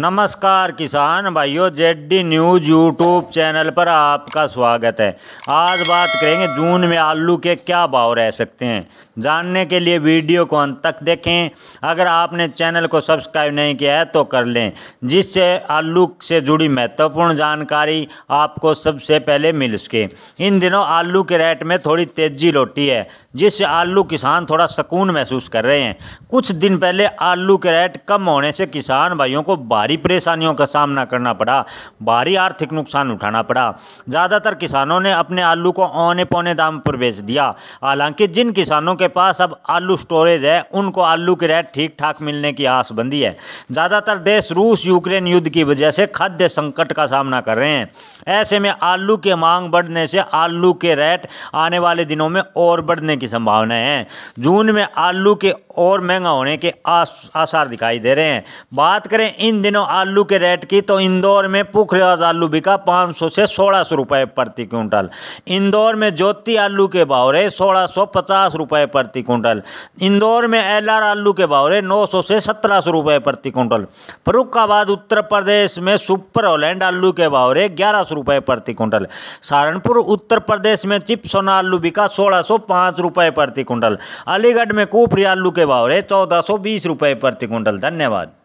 नमस्कार किसान भाइयों Z D news YouTube channel पर आपका स्वागत है आज बात करेंगे जून में आलू के क्या भाव रह सकते हैं जानने के लिए वीडियो को अंत तक देखें अगर आपने चैनल को सब्सक्राइब नहीं किया है तो कर लें जिससे आलू से जुड़ी महत्वपूर्ण जानकारी आपको सबसे पहले मिल सके इन दिनों आलू के रेट में थोड़ी तेज़ी लौटी है जिससे आलू किसान थोड़ा सुकून महसूस कर रहे हैं कुछ दिन पहले आलू के रेट कम होने से किसान भाइयों को भारी परेशानियों का सामना करना पड़ा भारी आर्थिक नुकसान उठाना पड़ा ज़्यादातर किसानों ने अपने आलू को औने पौने दाम पर बेच दिया हालांकि जिन किसानों के पास अब आलू स्टोरेज है उनको आलू के रेट ठीक ठाक मिलने की आस बंदी है ज़्यादातर देश रूस यूक्रेन युद्ध की वजह से खाद्य संकट का सामना कर रहे हैं ऐसे में आलू की मांग बढ़ने से आलू के रेट आने वाले दिनों में और बढ़ने की की संभावना है जून में आलू के और महंगा होने के आस, आसार दिखाई दे रहे हैं बात करें इन दिनों आलू के रेट की तो इंदौर में पुखरियाज आलू बिका पाँच सौ से सोलह सौ रुपये प्रति क्विंटल इंदौर में ज्योति आलू के भाव रहे सोलह सौ पचास रुपये प्रति क्विंटल इंदौर में एल आर आलू के भाव रहे नौ सौ से सत्रह सौ रुपये प्रति क्विंटल फरुखाबाद उत्तर प्रदेश में सुपर होलैंड आलू के भाव रहे ग्यारह सौ रुपये प्रति क्विंटल सहारनपुर उत्तर प्रदेश में चिप्सोना आलू बिका सोलह सौ पाँच रुपये प्रति क्विंटल अलीगढ़ में कुफरी आलू के भाव रहे चौदह सौ बीस रुपये प्रति कुंटल धन्यवाद